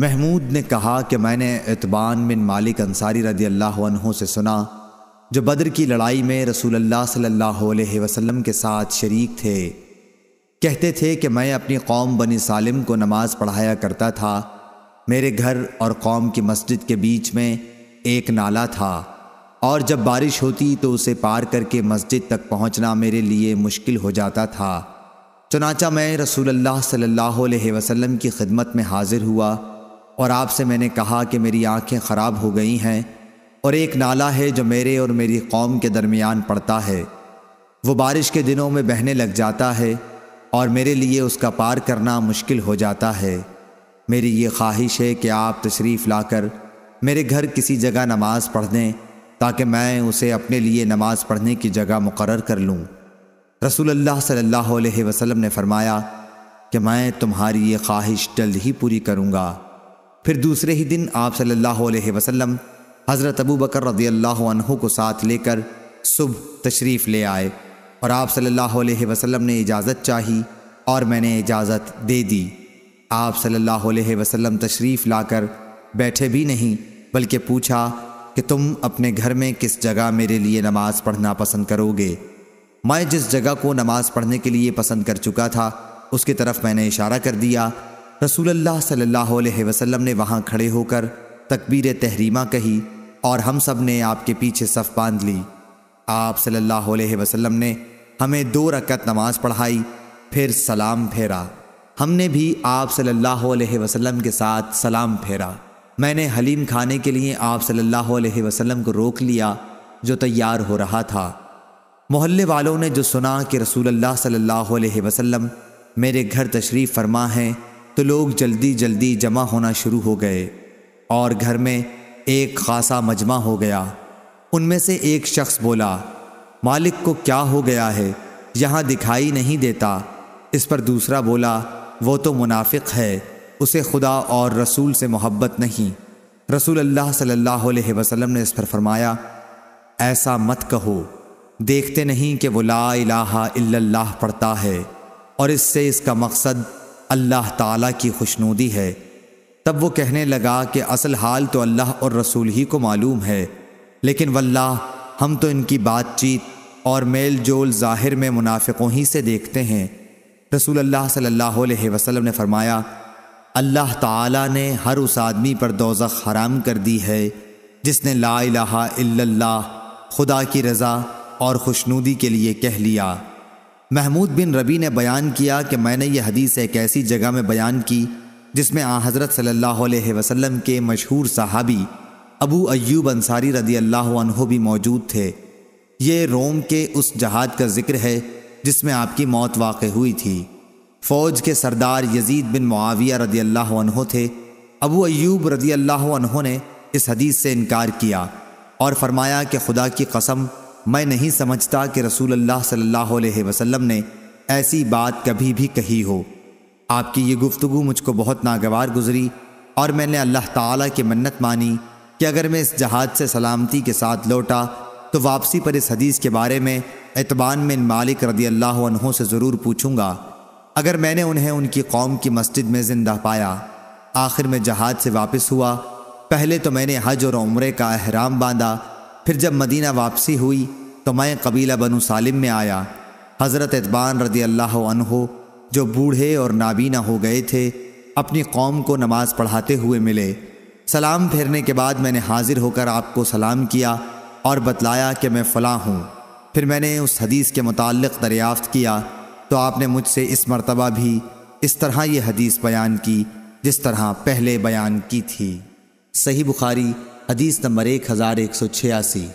महमूद ने कहा कि मैंने इतबान बिन मालिक अंसारी रदी अल्लाह से सुना जो बद्र की लड़ाई में रसूलुल्लाह सल्लल्लाहु अलैहि वसल्लम के साथ शरीक थे कहते थे कि मैं अपनी कौम बनी सालिम को नमाज पढ़ाया करता था मेरे घर और कौम की मस्जिद के बीच में एक नाला था और जब बारिश होती तो उसे पार करके मस्जिद तक पहुंचना मेरे लिए मुश्किल हो जाता था चनाचा मैं अल्लाह सल्लल्लाहु अलैहि वसल्लम की खिदमत में हाजिर हुआ और आपसे मैंने कहा कि मेरी आंखें ख़राब हो गई हैं और एक नाला है जो मेरे और मेरी कौम के दरमियान पड़ता है वो बारिश के दिनों में बहने लग जाता है और मेरे लिए उसका पार करना मुश्किल हो जाता है मेरी ये ख्वाहिश है कि आप तशरीफ़ लाकर मेरे घर किसी जगह नमाज़ पढ़ दें ताकि मैं उसे अपने लिए नमाज़ पढ़ने की जगह मुकर कर लूँ रसूल सल्ला वसलम ने फरमाया कि मैं तुम्हारी ये ख्वाहिश जल्द ही पूरी करूँगा फिर दूसरे ही दिन आप सल्लल्लाहु अलैहि वसल्लम हज़रत अबू बकर रदी अल्लाह को साथ लेकर सुबह तशरीफ़ ले आए और आप सल्लल्लाहु अलैहि वसल्लम ने इजाज़त चाही और मैंने इजाज़त दे दी आप सल्लल्लाहु अलैहि वसल्लम तशरीफ़ लाकर बैठे भी नहीं बल्कि पूछा कि तुम अपने घर में किस जगह मेरे लिए नमाज़ पढ़ना पसंद करोगे मैं जिस जगह को नमाज़ पढ़ने के लिए पसंद कर चुका था उसकी तरफ मैंने इशारा कर दिया रसूलुल्लाह सल्लल्लाहु अलैहि वसल्लम ने वहाँ खड़े होकर तकबीर तहरीमा कही और हम सब ने आपके पीछे सफ बांध ली आप सल्लल्लाहु अलैहि वसल्लम ने हमें दो रकत नमाज पढ़ाई फिर सलाम फेरा हमने भी आप सल्लल्लाहु अलैहि वसल्लम के साथ सलाम फेरा मैंने हलीम खाने के लिए आप सल्लल्लाहु अलैहि वसल्लम को रोक लिया जो तैयार हो रहा था मोहल्ले वालों ने जो सुना कि रसूल अल्लाह सल्लल्लाहु अलैहि वसल्लम मेरे घर तशरीफ़ फरमा हैं तो लोग जल्दी जल्दी जमा होना शुरू हो गए और घर में एक खासा मजमा हो गया उनमें से एक शख्स बोला मालिक को क्या हो गया है यहाँ दिखाई नहीं देता इस पर दूसरा बोला वो तो मुनाफिक है उसे खुदा और रसूल से मोहब्बत नहीं रसूल अल्लाह सल्लल्लाहु अलैहि वसल्लम ने इस पर फरमाया ऐसा मत कहो देखते नहीं कि वो ला इलाहा इल्लल्लाह पढ़ता है और इससे इसका मकसद अल्लाह ताला की खुशनूदी है तब वो कहने लगा कि असल हाल तो अल्लाह और रसूल ही को मालूम है लेकिन वल्लाह हम तो इनकी बातचीत और मेल जोल ज़ाहिर में मुनाफिकों ही से देखते हैं रसूल अल्लाह सल्लल्लाहु अलैहि वसल्लम ने फरमाया अल्लाह ताला ने हर उस आदमी पर दोजख हराम कर दी है जिसने ला इलाहा इल्लल्लाह खुदा की रज़ा और खुशनूदी के लिए कह लिया महमूद बिन रबी ने बयान किया कि मैंने यह हदीस एक ऐसी जगह में बयान की जिसमें आ हज़रत सल्लल्लाहु अलैहि वसल्लम के मशहूर सहाबी अबू अयूब अंसारी रदी अल्लाह भी मौजूद थे ये रोम के उस जहाद का जिक्र है जिसमें आपकी मौत वाक़ हुई थी फ़ौज के सरदार यजीद बिन मुआविया रदी अल्लाह थे अबू अयूब रदी अल्लाह ने इस हदीस से इनकार किया और फरमाया कि खुदा की कसम मैं नहीं समझता कि रसूल अल्लाह सल्लल्लाहु अलैहि वसल्लम ने ऐसी बात कभी भी कही हो आपकी ये गुफ्तगु मुझको बहुत नागवार गुजरी और मैंने अल्लाह ताला की मन्नत मानी कि अगर मैं इस जहाज़ से सलामती के साथ लौटा तो वापसी पर इस हदीस के बारे में एतबान में मालिक रदी अल्लाह से ज़रूर पूछूंगा अगर मैंने उन्हें उनकी कौम की मस्जिद में ज़िंदा पाया आखिर में जहाज से वापस हुआ पहले तो मैंने हज और उम्र का अहराम बांधा फिर जब मदीना वापसी हुई तो मैं कबीला बनु सालिम में आया हज़रत इतबान रदी अल्लाह अनहो जो बूढ़े और नाबीना हो गए थे अपनी कौम को नमाज़ पढ़ाते हुए मिले सलाम फेरने के बाद मैंने हाजिर होकर आपको सलाम किया और बतलाया कि मैं फ़लाँ हूँ फिर मैंने उस हदीस के मुतालिक दरियाफ़त किया तो आपने मुझसे इस मरतबा भी इस तरह ये हदीस बयान की जिस तरह पहले बयान की थी सही बुखारी हदीस नंबर एक हज़ार एक सौ छियासी